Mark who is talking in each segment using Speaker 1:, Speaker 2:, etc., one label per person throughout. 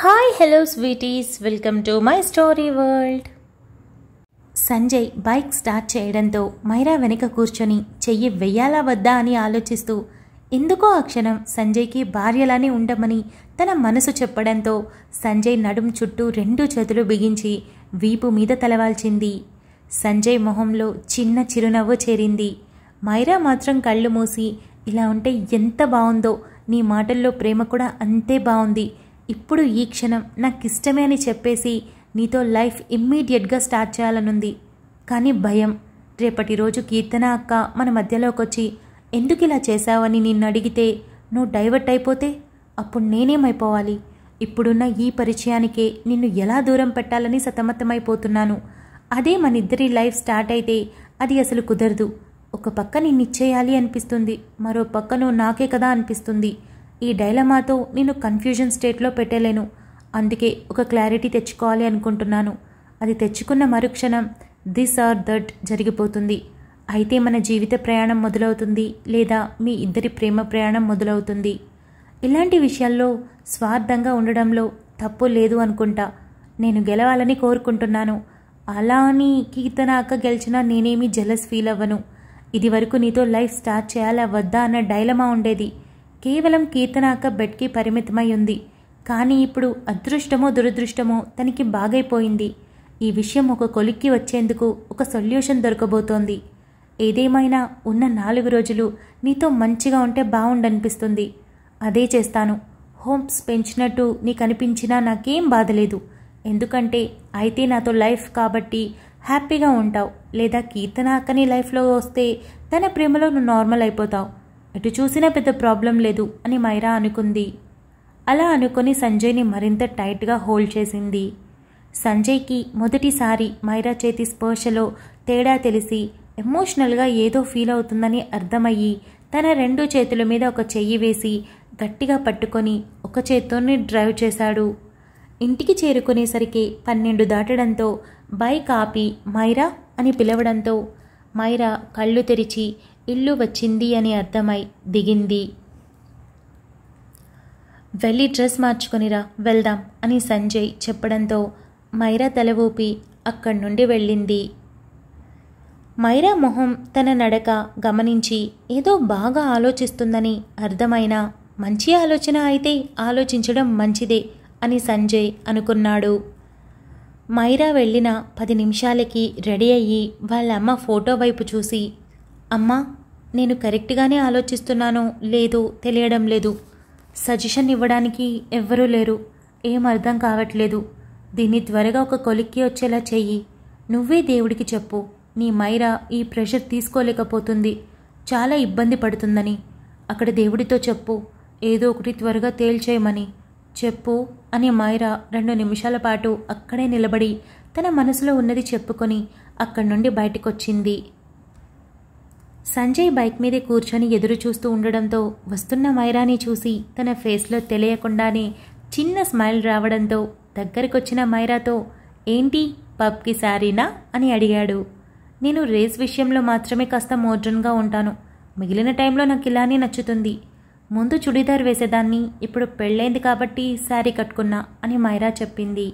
Speaker 1: hi hello sweeties welcome to my story world Sanjay bike start చేయడంతో మైరా వెనుక కూర్చొని చెయ్యి వెయ్యాలా వద్దా అని ఆలోచిస్తూ ఎందుకో ఆ క్షణం సంజయ్కి భార్యలానే ఉండమని తన మనసు చెప్పడంతో సంజయ్ నడుం చుట్టూ రెండు చేతులు బిగించి వీపు మీద తలవాల్చింది సంజయ్ మొహంలో చిన్న చిరునవ్వు చేరింది మైరా మాత్రం కళ్ళు మూసి ఇలా ఉంటే ఎంత బాగుందో నీ మాటల్లో ప్రేమ కూడా అంతే బాగుంది ఇప్పుడు ఈ క్షణం నాకు ఇష్టమే అని చెప్పేసి నీతో లైఫ్ ఇమ్మీడియట్గా స్టార్ట్ చేయాలనుంది కానీ భయం రేపటి రోజు కీర్తన అక్క మన మధ్యలోకి వచ్చి ఎందుకు ఇలా చేశావని నిన్ను అడిగితే నువ్వు డైవర్ట్ అయిపోతే అప్పుడు నేనేమైపోవాలి ఇప్పుడున్న ఈ పరిచయానికే నిన్ను ఎలా దూరం పెట్టాలని సతమతమైపోతున్నాను అదే మన ఇద్దరి లైఫ్ స్టార్ట్ అయితే అది అసలు కుదరదు ఒక పక్క నిన్నిచ్చేయాలి అనిపిస్తుంది మరో పక్కను నాకే కదా అనిపిస్తుంది ఈ డైలమాతో నేను కన్ఫ్యూజన్ స్టేట్లో పెట్టలేను అందుకే ఒక క్లారిటీ తెచ్చుకోవాలి అనుకుంటున్నాను అది తెచ్చుకున్న మరుక్షణం దిస్ ఆర్ దట్ జరిగిపోతుంది అయితే మన జీవిత ప్రయాణం మొదలవుతుంది లేదా మీ ఇద్దరి ప్రేమ ప్రయాణం మొదలవుతుంది ఇలాంటి విషయాల్లో స్వార్థంగా ఉండడంలో తప్పు లేదు అనుకుంటా నేను గెలవాలని కోరుకుంటున్నాను అలా అని కీర్తన అక్క గెలిచినా నేనేమీ జెలస్ ఫీల్ అవ్వను ఇది వరకు నీతో లైఫ్ స్టార్ట్ చేయాలా వద్దా అన్న డైలమా ఉండేది కేవలం కీర్తనాక బెడ్కి పరిమితమై ఉంది కానీ ఇప్పుడు అదృష్టమో దురదృష్టమో తనకి బాగైపోయింది ఈ విషయం ఒక కొలిక్కి వచ్చేందుకు ఒక సొల్యూషన్ దొరకబోతోంది ఏదేమైనా ఉన్న నాలుగు రోజులు నీతో మంచిగా ఉంటే బాగుండనిపిస్తుంది అదే చేస్తాను హోమ్స్ పెంచినట్టు నీకు అనిపించినా నాకేం బాధలేదు ఎందుకంటే అయితే నాతో లైఫ్ కాబట్టి హ్యాపీగా ఉంటావు లేదా కీర్తన అక్కని లైఫ్లో వస్తే తన ప్రేమలో నువ్వు నార్మల్ అయిపోతావు ఎటు చూసినా పెద్ద ప్రాబ్లం లేదు అని మైరా అనుకుంది అలా అనుకుని సంజయ్ని మరింత టైట్గా హోల్డ్ చేసింది సంజయ్కి మొదటిసారి మైరా చేతి స్పర్శలో తేడా తెలిసి ఎమోషనల్గా ఏదో ఫీల్ అవుతుందని అర్థమయ్యి తన రెండు చేతుల మీద ఒక చెయ్యి వేసి గట్టిగా పట్టుకొని ఒక చేత్తోని డ్రైవ్ చేశాడు ఇంటికి చేరుకునేసరికి పన్నెండు దాటడంతో బైక్ ఆపి మైరా అని పిలవడంతో మైరా కళ్ళు తెరిచి ఇల్లు వచ్చింది అని అర్థమై దిగింది వెళ్ళి డ్రెస్ మార్చుకునిరా వెళ్దాం అని సంజయ్ చెప్పడంతో మైరా తల ఊపి అక్కడి నుండి వెళ్ళింది మైరా మొహం తన నడక గమనించి ఏదో బాగా ఆలోచిస్తుందని అర్థమైన మంచి ఆలోచన అయితే ఆలోచించడం మంచిదే అని సంజయ్ అనుకున్నాడు మైరా వెళ్ళిన పది నిమిషాలకి రెడీ అయ్యి వాళ్ళమ్మ ఫోటో వైపు చూసి అమ్మా నేను కరెక్ట్గానే ఆలోచిస్తున్నానో లేదో తెలియడం లేదు సజెషన్ ఇవ్వడానికి ఎవ్వరూ లేరు ఏం అర్థం కావట్లేదు దీన్ని త్వరగా ఒక కొలిక్కి వచ్చేలా చెయ్యి నువ్వే దేవుడికి చెప్పు నీ మైరా ఈ ప్రెషర్ తీసుకోలేకపోతుంది చాలా ఇబ్బంది పడుతుందని అక్కడ దేవుడితో చెప్పు ఏదో ఒకటి త్వరగా తేల్చేయమని చెప్పు అని మైరా రెండు నిమిషాల పాటు అక్కడే నిలబడి తన మనసులో ఉన్నది చెప్పుకొని అక్కడి నుండి బయటకొచ్చింది సంజయ్ బైక్ మీదే కూర్చొని ఎదురు చూస్తూ ఉండడంతో వస్తున్న మైరాని చూసి తన ఫేస్లో తెలియకుండానే చిన్న స్మైల్ రావడంతో దగ్గరకొచ్చిన మైరాతో ఏంటి పబ్కి శారీనా అని అడిగాడు నేను రేస్ విషయంలో మాత్రమే కాస్త మోడ్రన్గా ఉంటాను మిగిలిన టైంలో నాకు ఇలానే నచ్చుతుంది ముందు చుడీదార్ వేసేదాన్ని ఇప్పుడు పెళ్ళైంది కాబట్టి శారీ కట్టుకున్నా అని మైరా చెప్పింది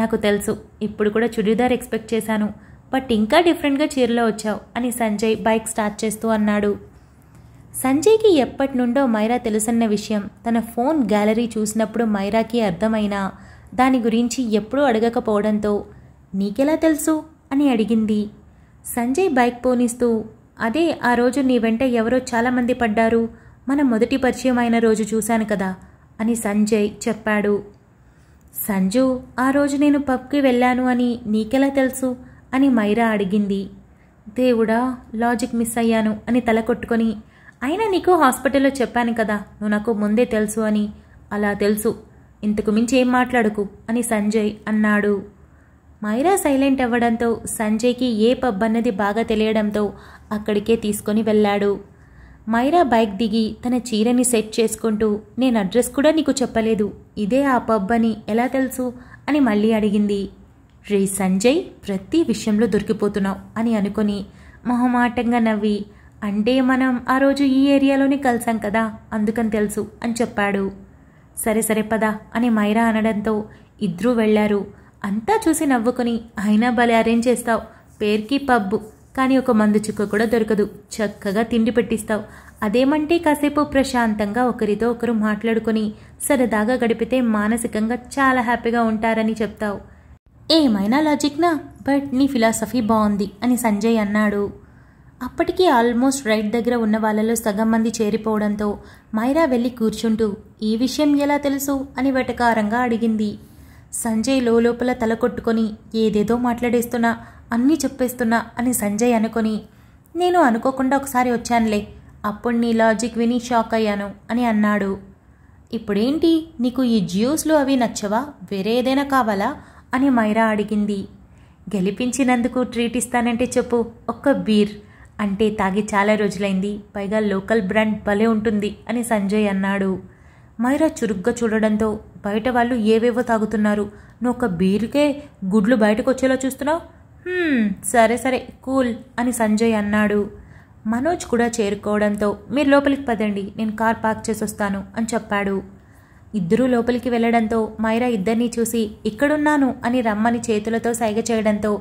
Speaker 1: నాకు తెలుసు ఇప్పుడు కూడా చుడీదార్ ఎక్స్పెక్ట్ చేశాను బట్ ఇంకా డిఫరెంట్గా చీరలో వచ్చావు అని సంజయ్ బైక్ స్టార్ట్ చేస్తూ అన్నాడు సంజయ్కి ఎప్పటి నుండో మైరా తెలుసన్న విషయం తన ఫోన్ గ్యాలరీ చూసినప్పుడు మైరాకి అర్థమైనా దాని గురించి ఎప్పుడూ అడగకపోవడంతో నీకెలా తెలుసు అని అడిగింది సంజయ్ బైక్ పోనిస్తూ అదే ఆ రోజు నీ వెంట ఎవరో చాలామంది పడ్డారు మన మొదటి పరిచయం అయిన రోజు చూశాను కదా అని సంజయ్ చెప్పాడు సంజు ఆ రోజు నేను పబ్కి వెళ్ళాను అని నీకెలా తెలుసు అని మైరా అడిగింది దేవుడా లాజిక్ మిస్ అయ్యాను అని తల కొట్టుకొని అయినా నీకు హాస్పిటల్లో చెప్పాను కదా నువ్వు నాకు ముందే తెలుసు అని అలా తెలుసు ఇంతకు మించి ఏం మాట్లాడుకు అని సంజయ్ అన్నాడు మైరా సైలెంట్ అవ్వడంతో సంజయ్కి ఏ పబ్ అన్నది బాగా తెలియడంతో అక్కడికే తీసుకొని వెళ్ళాడు మైరా బైక్ దిగి తన చీరని సెట్ చేసుకుంటూ నేను అడ్రస్ కూడా నీకు చెప్పలేదు ఇదే ఆ పబ్ అని ఎలా తెలుసు అని మళ్ళీ అడిగింది రే సంజయ్ ప్రతి విషయంలో దొరికిపోతున్నావు అని అనుకుని మొహమాటంగా నవ్వి అంటే మనం ఆ రోజు ఈ ఏరియాలోనే కలిసాం కదా అందుకని తెలుసు అని చెప్పాడు సరే సరే పదా అని మైరా అనడంతో ఇద్దరూ వెళ్ళారు అంతా చూసి నవ్వుకుని అయినా భలే అరేంజ్ చేస్తావు పేర్కి పబ్బు కానీ ఒక మందు చుక్క కూడా దొరకదు చక్కగా తిండి పెట్టిస్తావు అదేమంటే కాసేపు ప్రశాంతంగా ఒకరితో ఒకరు మాట్లాడుకుని సరదాగా గడిపితే మానసికంగా చాలా హ్యాపీగా ఉంటారని చెప్తావు ఏమైనా లాజిక్నా బట్ నీ ఫిలాసఫీ బాగుంది అని సంజయ్ అన్నాడు అప్పటికీ ఆల్మోస్ట్ రైట్ దగ్గర ఉన్న వాళ్ళలో సగం మంది చేరిపోవడంతో మైరా వెళ్ళి కూర్చుంటూ ఈ విషయం ఎలా తెలుసు అని వెటకారంగా అడిగింది సంజయ్ లోపల తల కొట్టుకొని ఏదేదో మాట్లాడేస్తున్నా అన్నీ చెప్పేస్తున్నా అని సంజయ్ అనుకొని నేను అనుకోకుండా ఒకసారి వచ్చానులే అప్పుడు నీ లాజిక్ విని షాక్ అయ్యాను అని అన్నాడు ఇప్పుడేంటి నీకు ఈ జ్యూస్లు అవి నచ్చవా వేరే ఏదైనా కావాలా అని మైరా అడిగింది గెలిపించినందుకు ట్రీట్ ఇస్తానంటే చెప్పు ఒక్క బీర్ అంటే తాగి చాలా రోజులైంది పైగా లోకల్ బ్రాండ్ భలే ఉంటుంది అని సంజయ్ అన్నాడు మైరా చురుగ్గా చూడడంతో బయట వాళ్ళు ఏవేవో తాగుతున్నారు నువ్వు ఒక బీర్కే గుడ్లు బయటకు వచ్చేలా చూస్తున్నావు సరే సరే కూల్ అని సంజయ్ అన్నాడు మనోజ్ కూడా చేరుకోవడంతో మీరు లోపలికి పదండి నేను కార్ పార్క్ చేసి వస్తాను అని చెప్పాడు ఇద్దరూ లోపలికి వెళ్లడంతో మైరా ఇద్దరినీ చూసి ఇక్కడున్నాను అని రమ్మని చేతులతో సైగ చేయడంతో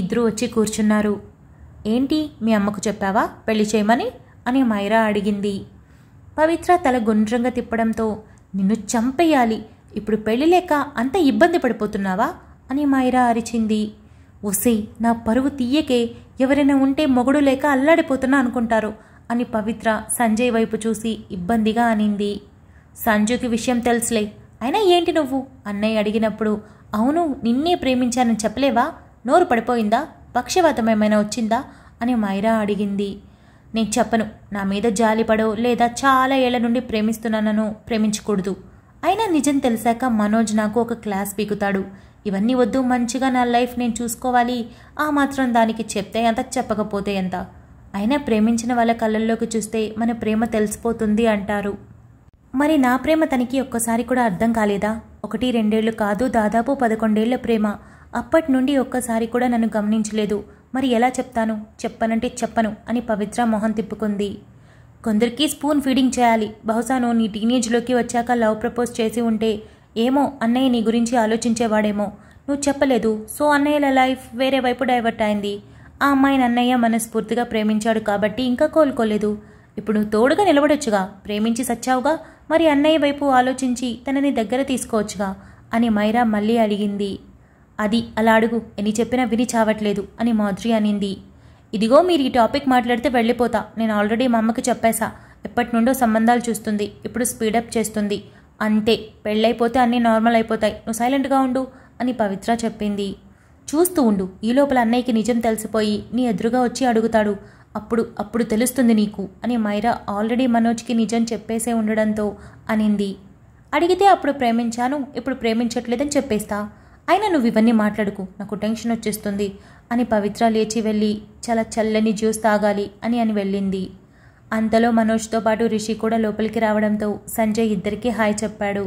Speaker 1: ఇద్దరూ వచ్చి కూర్చున్నారు ఏంటి మీ అమ్మకు చెప్పావా పెళ్లి చేయమని అని మైరా అడిగింది పవిత్ర తల గుండ్రంగా తిప్పడంతో నిన్ను చంపేయాలి ఇప్పుడు పెళ్లి లేక అంత ఇబ్బంది పడిపోతున్నావా అని మైరా అరిచింది ఒసే నా పరువు తీయకే ఎవరైనా ఉంటే మొగుడు లేక అల్లాడిపోతున్నా అనుకుంటారు అని పవిత్ర సంజయ్ వైపు చూసి ఇబ్బందిగా అనింది సంజుకి విషయం తెలుసులే అయినా ఏంటి నువ్వు అన్నయ్య అడిగినప్పుడు అవును నిన్నే ప్రేమించానని చెప్పలేవా నోరు పడిపోయిందా పక్షవాతం ఏమైనా వచ్చిందా అని మైరా అడిగింది నేను చెప్పను నా మీద జాలిపడో లేదా చాలా ఏళ్ల నుండి ప్రేమిస్తున్నానను ప్రేమించకూడదు అయినా నిజం తెలిసాక మనోజ్ నాకు ఒక క్లాస్ పీకుతాడు ఇవన్నీ వద్దు మంచిగా నా లైఫ్ నేను చూసుకోవాలి ఆ మాత్రం దానికి చెప్తే అంత చెప్పకపోతే ఎంత అయినా ప్రేమించిన వాళ్ళ కళ్ళల్లోకి చూస్తే మన ప్రేమ తెలిసిపోతుంది అంటారు మరి నా ప్రేమ తనకి ఒక్కసారి కూడా అర్థం కాలేదా ఒకటి రెండేళ్లు కాదు దాదాపు పదకొండేళ్ల ప్రేమ అప్పటి నుండి ఒక్కసారి కూడా నన్ను గమనించలేదు మరి ఎలా చెప్తాను చెప్పనంటే చెప్పను అని పవిత్ర మొహం తిప్పుకుంది కొందరికి స్పూన్ ఫీడింగ్ చేయాలి బహుశా నువ్వు నీ టీనేజ్లోకి వచ్చాక లవ్ ప్రపోజ్ చేసి ఉంటే ఏమో అన్నయ్య నీ గురించి ఆలోచించేవాడేమో నువ్వు చెప్పలేదు సో అన్నయ్యల లైఫ్ వేరే వైపు డైవర్ట్ అయింది ఆ అమ్మాయిని అన్నయ్య మనస్ఫూర్తిగా ప్రేమించాడు కాబట్టి ఇంకా కోలుకోలేదు ఇప్పుడు తోడుగా నిలబడొచ్చుగా ప్రేమించి సచ్చావుగా మరి అన్నయ్య వైపు ఆలోచించి తనని దగ్గర తీసుకోవచ్చుగా అని మైరా మళ్ళీ అడిగింది అది అలా అడుగు ఎన్ని చెప్పినా విని చావట్లేదు అని మాధురి అనింది ఇదిగో మీరు ఈ టాపిక్ మాట్లాడితే వెళ్ళిపోతా నేను ఆల్రెడీ మా అమ్మకి చెప్పేశా ఎప్పటి నుండో సంబంధాలు చూస్తుంది ఇప్పుడు స్పీడప్ చేస్తుంది అంతే పెళ్ళైపోతే అన్నీ నార్మల్ అయిపోతాయి నువ్వు సైలెంట్గా ఉండు అని పవిత్ర చెప్పింది చూస్తూ ఉండు ఈ లోపల అన్నయ్యకి నిజం తెలిసిపోయి నీ ఎదురుగా వచ్చి అడుగుతాడు అప్పుడు అప్పుడు తెలుస్తుంది నీకు అని మైరా ఆల్రెడీ మనోజ్కి నిజం చెప్పేసే ఉండడంతో అనింది అడిగితే అప్పుడు ప్రేమించాను ఇప్పుడు ప్రేమించట్లేదని చెప్పేస్తా అయినా నువ్వు ఇవన్నీ మాట్లాడుకు నాకు టెన్షన్ వచ్చేస్తుంది అని పవిత్ర లేచి వెళ్ళి చాలా చల్లని జ్యూస్ తాగాలి అని అని వెళ్ళింది అంతలో మనోజ్తో పాటు రిషి కూడా లోపలికి రావడంతో సంజయ్ ఇద్దరికీ హాయ్ చెప్పాడు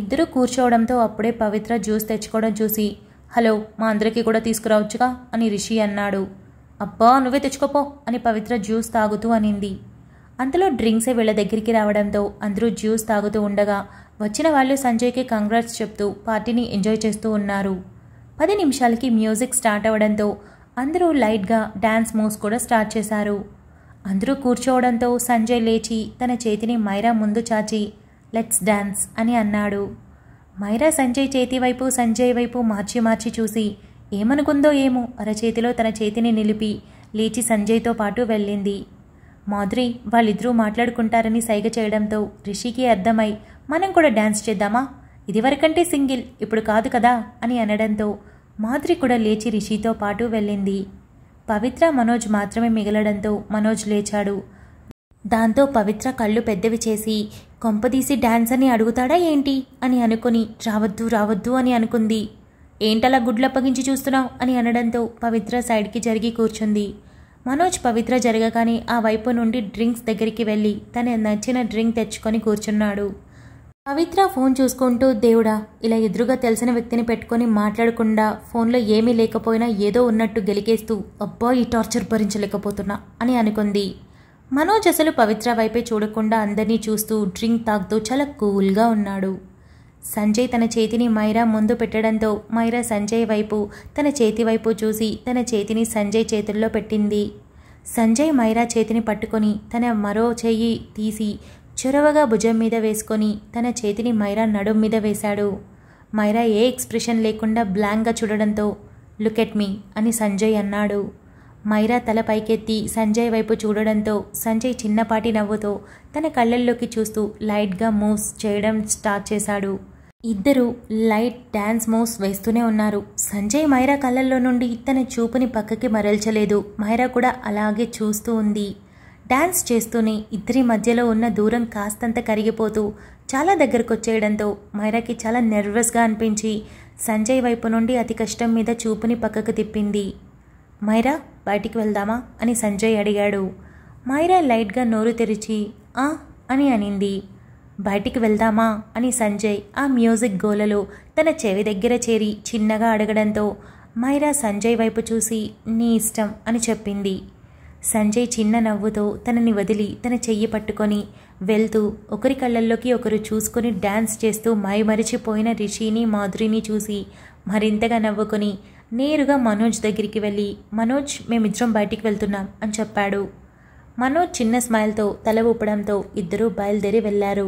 Speaker 1: ఇద్దరూ కూర్చోవడంతో అప్పుడే పవిత్ర జ్యూస్ తెచ్చుకోవడం చూసి హలో మా అందరికీ కూడా తీసుకురావచ్చుగా అని రిషి అన్నాడు అబ్బా నువ్వే తెచ్చుకోపో అని పవిత్ర జ్యూస్ తాగుతూ అనింది అంతలో డ్రింక్సే వీళ్ళ దగ్గరికి రావడంతో అందరూ జ్యూస్ తాగుతూ ఉండగా వచ్చిన వాళ్ళు సంజయ్కి కంగ్రాట్స్ చెప్తూ పార్టీని ఎంజాయ్ చేస్తూ ఉన్నారు పది నిమిషాలకి మ్యూజిక్ స్టార్ట్ అవ్వడంతో అందరూ లైట్గా డ్యాన్స్ మూవ్స్ కూడా స్టార్ట్ చేశారు అందరూ కూర్చోవడంతో సంజయ్ లేచి తన చేతిని మైరా ముందు చాచి లెట్స్ డ్యాన్స్ అని అన్నాడు మైరా సంజయ్ చేతి వైపు సంజయ్ వైపు మార్చి మార్చి చూసి ఏమనుకుందో ఏమో అరచేతిలో తన చేతిని నిలిపి లేచి సంజయ్తో పాటు వెళ్ళింది మాధురి వాళ్ళిద్దరూ మాట్లాడుకుంటారని సైగ చేయడంతో రిషికి అర్థమై మనం కూడా డ్యాన్స్ చేద్దామా ఇదివరకంటే సింగిల్ ఇప్పుడు కాదు కదా అని అనడంతో మాధురి కూడా లేచి రిషితో పాటు వెళ్ళింది పవిత్ర మనోజ్ మాత్రమే మిగలడంతో మనోజ్ లేచాడు దాంతో పవిత్ర కళ్ళు పెద్దవి చేసి కొంపదీసి డాన్స్ అని అడుగుతాడా ఏంటి అని అనుకుని రావద్దు రావద్దు అని అనుకుంది ఏంటలా గుడ్లప్పగించి చూస్తున్నావు అని అనడంతో పవిత్ర సైడ్కి జరిగి కూర్చుంది మనోజ్ పవిత్ర జరగగానే ఆ వైపు నుండి డ్రింక్స్ దగ్గరికి వెళ్ళి తన నచ్చిన డ్రింక్ తెచ్చుకొని కూర్చున్నాడు పవిత్ర ఫోన్ చూసుకుంటూ దేవుడా ఇలా ఎదురుగా తెలిసిన వ్యక్తిని పెట్టుకొని మాట్లాడకుండా ఫోన్లో ఏమీ లేకపోయినా ఏదో ఉన్నట్టు గెలికేస్తూ అబ్బా ఈ టార్చర్ భరించలేకపోతున్నా అని అనుకుంది మనోజ్ అసలు పవిత్ర వైపే చూడకుండా అందరినీ చూస్తూ డ్రింక్ తాగుతూ చాలా కూల్గా ఉన్నాడు సంజయ్ తన చేతిని మైరా ముందు పెట్టడంతో మైరా సంజయ్ వైపు తన చేతి వైపు చూసి తన చేతిని సంజయ్ చేతుల్లో పెట్టింది సంజయ్ మైరా చేతిని పట్టుకొని తన మరో చెయ్యి తీసి చొరవగా భుజం మీద వేసుకొని తన చేతిని మైరా నడుం మీద వేశాడు మైరా ఏ ఎక్స్ప్రెషన్ లేకుండా బ్లాంక్గా చూడడంతో లుక్ ఎట్ మీ అని సంజయ్ అన్నాడు మైరా తల పైకెత్తి సంజయ్ వైపు చూడడంతో సంజయ్ చిన్నపాటి నవ్వుతో తన కళ్ళల్లోకి చూస్తూ లైట్గా మూవ్స్ చేయడం స్టార్ట్ చేశాడు ఇద్దరు లైట్ డ్యాన్స్ మూవ్స్ వేస్తూనే ఉన్నారు సంజయ్ మైరా కళ్ళల్లో నుండి తన చూపుని పక్కకి మరల్చలేదు మైరా కూడా అలాగే చూస్తూ ఉంది డ్యాన్స్ చేస్తూనే ఇద్దరి మధ్యలో ఉన్న దూరం కాస్తంత కరిగిపోతూ చాలా దగ్గరకు వచ్చేయడంతో మైరాకి చాలా నెర్వస్గా అనిపించి సంజయ్ వైపు నుండి అతి కష్టం మీద చూపుని పక్కకు తిప్పింది మైరా బయటికి వెళ్దామా అని సంజయ్ అడిగాడు మైరా లైట్గా నోరు తెరిచి ఆ అని అనింది బయటికి వెళ్దామా అని సంజయ్ ఆ మ్యూజిక్ గోలలో తన చెవి దగ్గర చేరి చిన్నగా అడగడంతో మైరా సంజయ్ వైపు చూసి నీ ఇష్టం అని చెప్పింది సంజయ్ చిన్న నవ్వుతో తనని వదిలి తన చెయ్యి పట్టుకొని వెళ్తూ ఒకరి కళ్ళల్లోకి ఒకరు చూసుకొని డ్యాన్స్ చేస్తూ మైమరిచిపోయిన రిషిని మాధురిని చూసి మరింతగా నవ్వుకొని నేరుగా మనోజ్ దగ్గరికి వెళ్ళి మనోజ్ మేమిద్దరం బయటికి వెళ్తున్నాం అని చెప్పాడు మనోజ్ చిన్న స్మైల్తో తల ఊపడంతో ఇద్దరూ బయలుదేరి వెళ్లారు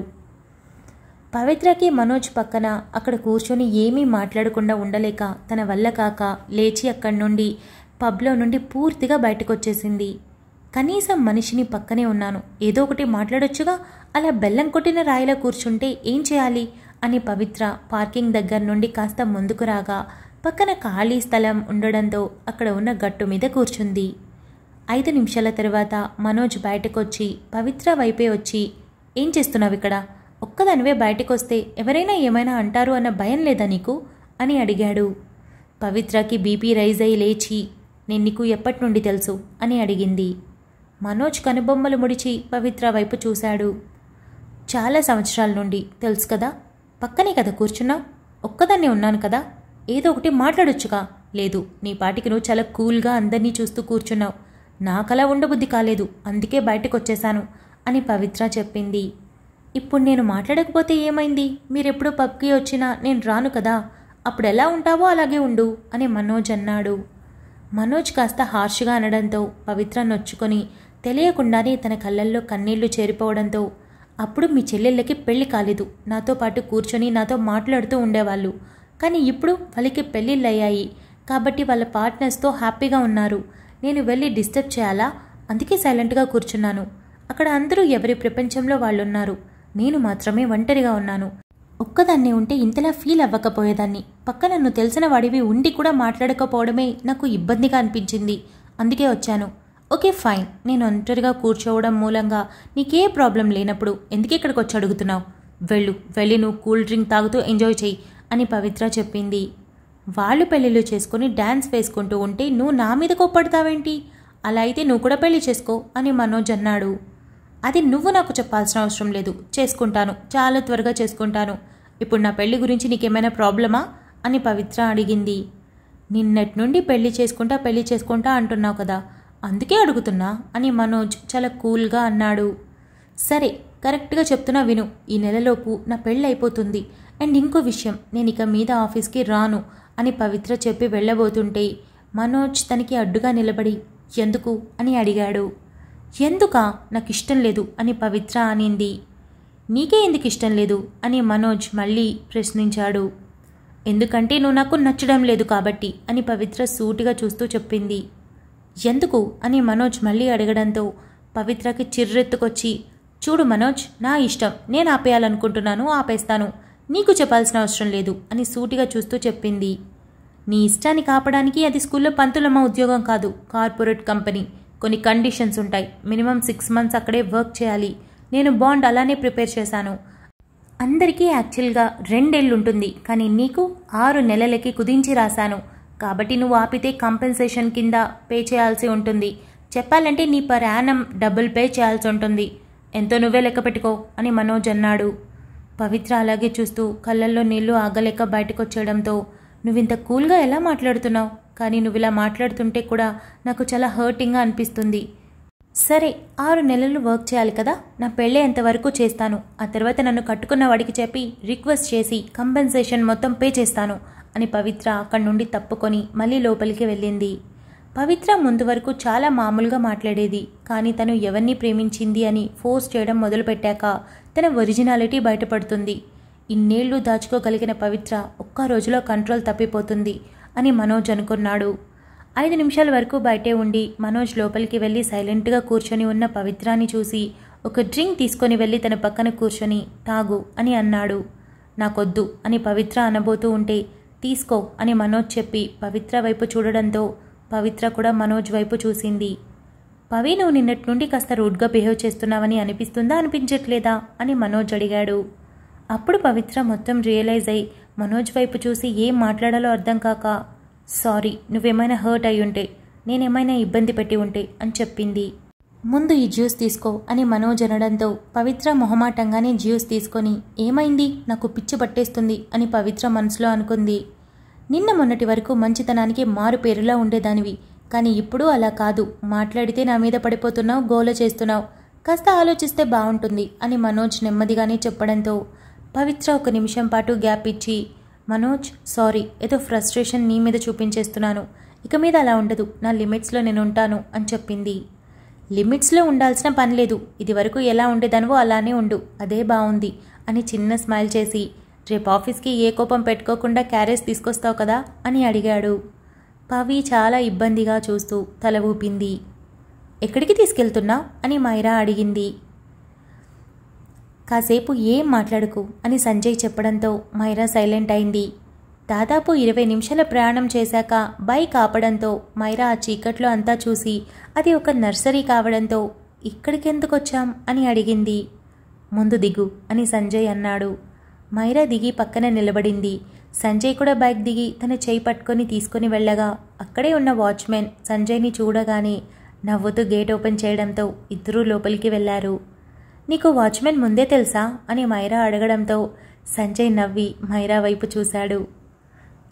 Speaker 1: పవిత్రకి మనోజ్ పక్కన అక్కడ కూర్చొని ఏమీ మాట్లాడకుండా ఉండలేక తన వల్ల కాక లేచి అక్కడి నుండి పబ్లో నుండి పూర్తిగా బయటకు వచ్చేసింది కనీసం మనిషిని పక్కనే ఉన్నాను ఏదో ఒకటి మాట్లాడొచ్చుగా అలా బెల్లం కొట్టిన రాయిలా కూర్చుంటే ఏం చేయాలి అని పవిత్ర పార్కింగ్ దగ్గర నుండి కాస్త ముందుకు రాగా పక్కన ఖాళీ స్థలం ఉండడంతో అక్కడ ఉన్న గట్టు మీద కూర్చుంది ఐదు నిమిషాల తర్వాత మనోజ్ బయటకొచ్చి పవిత్ర వైపే వచ్చి ఏం చేస్తున్నావు ఇక్కడ ఒక్కదానివే బయటకొస్తే ఎవరైనా ఏమైనా అంటారు అన్న భయం లేదా నీకు అని అడిగాడు పవిత్రకి బీపీ రైజ్ అయి లేచి నేను నీకు ఎప్పటి నుండి తెలుసు అని అడిగింది మనోజ్ కనుబొమ్మలు ముడిచి పవిత్ర వైపు చూశాడు చాలా సంవత్సరాల నుండి తెలుసు కదా పక్కనే కదా కూర్చున్నా ఒక్కదాన్నే ఉన్నాను కదా ఏదో ఒకటి మాట్లాడొచ్చుగా లేదు నీ పాటికి నువ్వు చాలా కూల్గా అందరినీ చూస్తూ కూర్చున్నావు నాకలా ఉండబుద్ధి కాలేదు అందుకే బయటకు వచ్చేశాను అని పవిత్ర చెప్పింది ఇప్పుడు నేను మాట్లాడకపోతే ఏమైంది మీరెప్పుడు పబ్కి వచ్చినా నేను రాను కదా అప్పుడు ఎలా ఉంటావో అలాగే ఉండు అని మనోజ్ అన్నాడు మనోజ్ కాస్త హార్ష్గా అనడంతో పవిత్ర నొచ్చుకొని తెలియకుండానే తన కళ్ళల్లో కన్నీళ్లు చేరిపోవడంతో అప్పుడు మీ చెల్లెళ్ళకి పెళ్లి కాలేదు నాతో పాటు కూర్చొని నాతో మాట్లాడుతూ ఉండేవాళ్ళు కానీ ఇప్పుడు వాళ్ళకి పెళ్ళిళ్ళయ్యాయి కాబట్టి వాళ్ళ పార్ట్నర్స్తో హ్యాపీగా ఉన్నారు నేను వెళ్ళి డిస్టర్బ్ చేయాలా అందుకే సైలెంట్గా కూర్చున్నాను అక్కడ అందరూ ఎవరి ప్రపంచంలో వాళ్ళున్నారు నేను మాత్రమే ఒంటరిగా ఉన్నాను ఒక్కదాన్నే ఉంటే ఇంతలా ఫీల్ అవ్వకపోయేదాన్ని పక్క నన్ను తెలిసిన వాడివి ఉండి కూడా మాట్లాడకపోవడమే నాకు ఇబ్బందిగా అనిపించింది అందుకే వచ్చాను ఓకే ఫైన్ నేను ఒంటరిగా కూర్చోవడం మూలంగా నీకే ప్రాబ్లం లేనప్పుడు ఎందుకు ఇక్కడికి వచ్చి అడుగుతున్నావు వెళ్ళు వెళ్ళి నువ్వు కూల్ డ్రింక్ తాగుతూ ఎంజాయ్ చేయి అని పవిత్ర చెప్పింది వాళ్ళు పెళ్ళిళ్ళు చేసుకుని డ్యాన్స్ వేసుకుంటూ ఉంటే నువ్వు నా మీద కోప్పడతావేంటి అలా అయితే నువ్వు కూడా పెళ్లి చేసుకో అని మనోజ్ అన్నాడు అది నువ్వు నాకు చెప్పాల్సిన అవసరం లేదు చేసుకుంటాను చాలా త్వరగా చేసుకుంటాను ఇప్పుడు నా పెళ్లి గురించి నీకేమైనా ప్రాబ్లమా అని పవిత్ర అడిగింది నిన్నటి నుండి పెళ్లి చేసుకుంటా పెళ్లి చేసుకుంటా అంటున్నావు కదా అందుకే అడుగుతున్నా అని మనోజ్ చాలా కూల్గా అన్నాడు సరే కరెక్ట్గా చెప్తున్నా విను ఈ నెలలోపు నా పెళ్ళి అయిపోతుంది అండ్ ఇంకో విషయం నేను ఇక మీద ఆఫీస్కి రాను అని పవిత్ర చెప్పి వెళ్ళబోతుంటే మనోజ్ తనకి అడ్డుగా నిలబడి ఎందుకు అని అడిగాడు ఎందుకా నాకు ఇష్టం లేదు అని పవిత్ర అనింది నీకే ఎందుకు ఇష్టం లేదు అని మనోజ్ మళ్ళీ ప్రశ్నించాడు ఎందుకంటే నువ్వు నాకు నచ్చడం లేదు కాబట్టి అని పవిత్ర సూటిగా చూస్తూ చెప్పింది ఎందుకు అని మనోజ్ మళ్ళీ అడగడంతో పవిత్రకి చిర్రెత్తుకొచ్చి చూడు మనోజ్ నా ఇష్టం నేను ఆపేయాలనుకుంటున్నాను ఆపేస్తాను నీకు చెప్పాల్సిన అవసరం లేదు అని సూటిగా చూస్తూ చెప్పింది నీ ఇష్టాన్ని కాపడానికి అది స్కూల్లో పంతులమ్మ ఉద్యోగం కాదు కార్పొరేట్ కంపెనీ కొన్ని కండిషన్స్ ఉంటాయి మినిమం సిక్స్ మంత్స్ అక్కడే వర్క్ చేయాలి నేను బాండ్ అలానే ప్రిపేర్ చేశాను అందరికీ యాక్చువల్గా రెండేళ్ళు ఉంటుంది కానీ నీకు ఆరు నెలలకి కుదించి రాశాను కాబట్టి నువ్వు ఆపితే కంపెన్సేషన్ కింద పే చేయాల్సి ఉంటుంది చెప్పాలంటే నీ పర్ యానం డబుల్ పే చేయాల్సి ఉంటుంది ఎంతో నువ్వే లెక్క పెట్టుకో అని మనోజ్ అన్నాడు పవిత్ర అలాగే చూస్తూ కళ్ళల్లో నీళ్లు ఆగలేక బయటకొచ్చేయడంతో నువ్వింత కూల్గా ఎలా మాట్లాడుతున్నావు కానీ నువ్వు ఇలా మాట్లాడుతుంటే కూడా నాకు చాలా హర్టింగ్గా అనిపిస్తుంది సరే ఆరు నెలలు వర్క్ చేయాలి కదా నా పెళ్ళే ఎంతవరకు చేస్తాను ఆ తర్వాత నన్ను కట్టుకున్న వాడికి చెప్పి రిక్వెస్ట్ చేసి కంపెన్సేషన్ మొత్తం పే చేస్తాను అని పవిత్ర అక్కడి నుండి తప్పుకొని మళ్ళీ లోపలికి వెళ్ళింది పవిత్ర ముందు వరకు చాలా మామూలుగా మాట్లాడేది కానీ తను ఎవరిని ప్రేమించింది అని ఫోర్స్ చేయడం మొదలుపెట్టాక తన ఒరిజినాలిటీ బయటపడుతుంది ఇన్నేళ్లు దాచుకోగలిగిన పవిత్ర ఒక్క రోజులో కంట్రోల్ తప్పిపోతుంది అని మనోజ్ అనుకున్నాడు ఐదు నిమిషాల వరకు బయటే ఉండి మనోజ్ లోపలికి వెళ్ళి సైలెంట్గా కూర్చొని ఉన్న పవిత్రాన్ని చూసి ఒక డ్రింక్ తీసుకొని వెళ్ళి తన పక్కన కూర్చొని తాగు అని అన్నాడు నాకొద్దు అని పవిత్ర అనబోతూ ఉంటే తీసుకో అని మనోజ్ చెప్పి పవిత్ర వైపు చూడడంతో పవిత్ర కూడా మనోజ్ వైపు చూసింది పవి నువ్వు నిన్నటి నుండి కాస్త రూడ్గా బిహేవ్ చేస్తున్నావని అనిపిస్తుందా అనిపించట్లేదా అని మనోజ్ అడిగాడు అప్పుడు పవిత్ర మొత్తం రియలైజ్ అయి మనోజ్ వైపు చూసి ఏం మాట్లాడాలో అర్థం కాక సారీ నువ్వేమైనా హర్ట్ అయ్యుంటే నేనేమైనా ఇబ్బంది పెట్టి ఉంటే అని చెప్పింది ముందు ఈ జ్యూస్ తీసుకో అని మనోజ్ అనడంతో పవిత్ర మొహమాటంగానే జ్యూస్ తీసుకొని ఏమైంది నాకు పిచ్చి పట్టేస్తుంది అని పవిత్ర మనసులో అనుకుంది నిన్న మొన్నటి వరకు మంచితనానికి మారు పేరులా ఉండేదానివి కానీ ఇప్పుడు అలా కాదు మాట్లాడితే నా మీద పడిపోతున్నావు గోల చేస్తున్నావు కాస్త ఆలోచిస్తే బాగుంటుంది అని మనోజ్ నెమ్మదిగానే చెప్పడంతో పవిత్ర ఒక నిమిషం పాటు గ్యాప్ ఇచ్చి మనోజ్ సారీ ఏదో ఫ్రస్ట్రేషన్ నీ మీద చూపించేస్తున్నాను ఇక మీద అలా ఉండదు నా లిమిట్స్లో నేను ఉంటాను అని చెప్పింది లిమిట్స్లో ఉండాల్సిన పని లేదు ఇది వరకు ఎలా ఉండేదానివో అలానే ఉండు అదే బాగుంది అని చిన్న స్మైల్ చేసి రేపు ఆఫీస్కి ఏ కోపం పెట్టుకోకుండా క్యారేజ్ తీసుకొస్తావు కదా అని అడిగాడు పవి చాలా ఇబ్బందిగా చూస్తూ తల ఊపింది ఎక్కడికి తీసుకెళ్తున్నా అని మైరా అడిగింది కాసేపు ఏం మాట్లాడుకు అని సంజయ్ చెప్పడంతో మైరా సైలెంట్ అయింది దాదాపు ఇరవై నిమిషాల ప్రయాణం చేశాక బైక్ ఆపడంతో మైరా ఆ చీకట్లో అంతా చూసి అది ఒక నర్సరీ కావడంతో ఇక్కడికెందుకు వచ్చాం అని అడిగింది ముందు దిగు అని సంజయ్ అన్నాడు మైరా దిగి పక్కన నిలబడింది సంజయ్ కూడా బైక్ దిగి తన చేయి పట్టుకొని తీసుకుని వెళ్ళగా అక్కడే ఉన్న వాచ్మెన్ సంజయ్ని చూడగానే నవ్వుతూ గేట్ ఓపెన్ చేయడంతో ఇద్దరూ లోపలికి వెళ్ళారు నీకు వాచ్మెన్ ముందే తెలుసా అని మైరా అడగడంతో సంజయ్ నవ్వి మైరా వైపు చూశాడు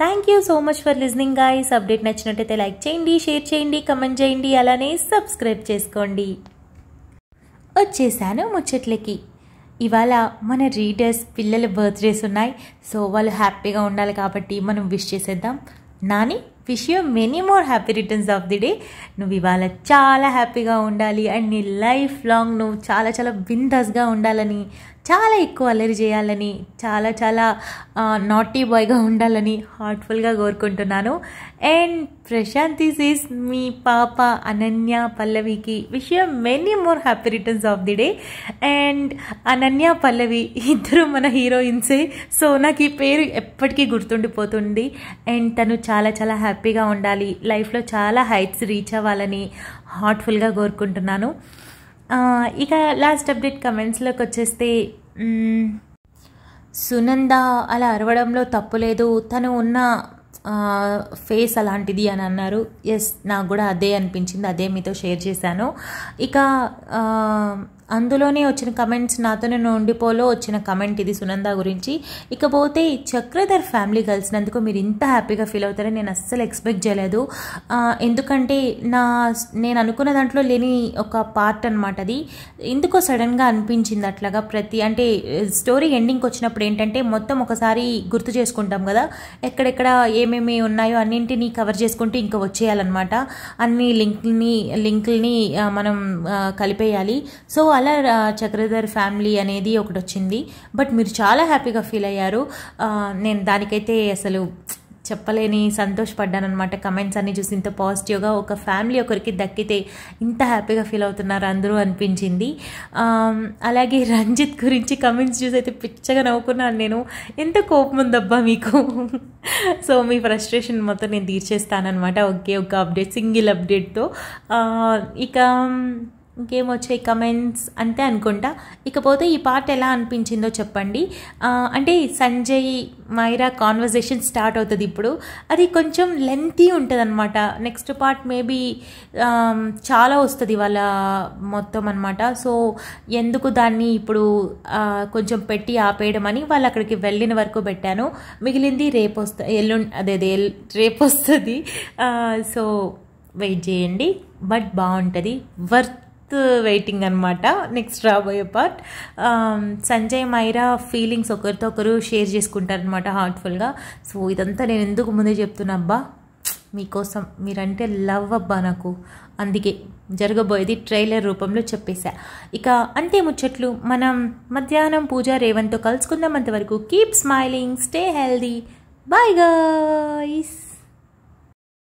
Speaker 1: thank you so much for listening guys update నచ్చినట్టయితే లైక్ చేయండి షేర్ చేయండి కమెంట్ చేయండి అలానే సబ్స్క్రైబ్ చేసుకోండి వచ్చేసాను ముచ్చట్లకి ఇవాళ మన రీడర్స్ పిల్లల బర్త్డేస్ ఉన్నాయి సో వాళ్ళు హ్యాపీగా ఉండాలి కాబట్టి మనం విష్ చేసేద్దాం Nani wish you many more happy returns of the day నువ్వు ఇవాళ చాలా హ్యాపీగా ఉండాలి అండ్ నీ లైఫ్ లాంగ్ నువ్వు చాలా చాలా విందస్గా ఉండాలని చాలా ఎక్కువ అల్లరి చేయాలని చాలా చాలా నాటీ బాయ్గా ఉండాలని హార్ట్ఫుల్గా కోరుకుంటున్నాను అండ్ ప్రశాంతి ఈస్ మీ పాప అనన్య పల్లవికి విషయం many more happy returns of the day and Ananya Pallavi ఇద్దరు మన హీరోయిన్సే సో నాకు ఈ పేరు ఎప్పటికీ గుర్తుండిపోతుంది అండ్ తను చాలా చాలా హ్యాపీగా ఉండాలి లైఫ్లో చాలా హైట్స్ రీచ్ అవ్వాలని హార్ట్ఫుల్గా కోరుకుంటున్నాను ఇక లాస్ట్ అప్డేట్ కమెంట్స్లోకి వచ్చేస్తే సునంద అలా అరవడంలో తప్పు లేదు తను ఉన్న ఫేస్ అలాంటిది అని అన్నారు ఎస్ నాకు కూడా అదే అనిపించింది అదే మీతో షేర్ చేశాను ఇక అందులోనే వచ్చిన కమెంట్స్ నాతోనే ఉండిపోలో వచ్చిన కమెంట్ ఇది సునంద గురించి ఇకపోతే చక్రధర్ ఫ్యామిలీ కలిసినందుకు మీరు ఇంత హ్యాపీగా ఫీల్ అవుతారని నేను అస్సలు ఎక్స్పెక్ట్ చేయలేదు ఎందుకంటే నా నేను అనుకున్న దాంట్లో లేని ఒక పార్ట్ అనమాట అది ఎందుకో సడన్గా అనిపించింది అట్లాగా ప్రతి అంటే స్టోరీ ఎండింగ్కి వచ్చినప్పుడు ఏంటంటే మొత్తం ఒకసారి గుర్తు చేసుకుంటాం కదా ఎక్కడెక్కడ ఏమేమి ఉన్నాయో అన్నింటినీ కవర్ చేసుకుంటూ ఇంకా వచ్చేయాలన్నమాట అన్ని లింక్ని లింక్ని మనం కలిపేయాలి సో అలా చక్రధర్ ఫ్యామిలీ అనేది ఒకటి వచ్చింది బట్ మీరు చాలా హ్యాపీగా ఫీల్ అయ్యారు నేను దానికైతే అసలు చెప్పలేని సంతోషపడ్డాను అనమాట కమెంట్స్ అన్ని చూసి ఇంత పాజిటివ్గా ఒక ఫ్యామిలీ ఒకరికి దక్కితే ఇంత హ్యాపీగా ఫీల్ అవుతున్నారు అందరూ అనిపించింది అలాగే రంజిత్ గురించి కమెంట్స్ చూసి అయితే పిచ్చగా నవ్వుకున్నాను నేను ఎంత కోపం ఉందబ్బా మీకు సో మీ ఫ్రస్ట్రేషన్ మొత్తం నేను తీర్చేస్తానమాట ఒకే ఒక అప్డేట్ సింగిల్ అప్డేట్తో ఇక వచ్చాయి కమెంట్స్ అంతే అనుకుంటా ఇకపోతే ఈ పార్ట్ ఎలా అనిపించిందో చెప్పండి అంటే సంజయ్ మైరా కాన్వర్జేషన్ స్టార్ట్ అవుతుంది ఇప్పుడు అది కొంచెం లెంతీ ఉంటుంది అనమాట నెక్స్ట్ పార్ట్ మేబీ చాలా వస్తుంది వాళ్ళ మొత్తం అనమాట సో ఎందుకు దాన్ని ఇప్పుడు కొంచెం పెట్టి ఆపేయడం అని వాళ్ళు అక్కడికి వెళ్ళిన వరకు పెట్టాను మిగిలింది రేపు వస్తా అదే అదే రేపు వస్తుంది సో వెయిట్ చేయండి బట్ బాగుంటుంది వర్త్ వెయిటింగ్ అనమాట నెక్స్ట్ రాబోయే part um, Sanjay Myra feelings ఒకరితో ఒకరు షేర్ చేసుకుంటారు అనమాట హార్ట్ఫుల్గా సో ఇదంతా నేను ఎందుకు ముందే చెప్తున్నా అబ్బా మీకోసం మీరంటే లవ్ అబ్బా నాకు అందుకే జరగబోయేది ట్రైలర్ రూపంలో చెప్పేశా ఇక అంతే ముచ్చట్లు మనం మధ్యాహ్నం పూజ రేవంత్తో కలుసుకుందాం అంతవరకు keep smiling stay healthy bye guys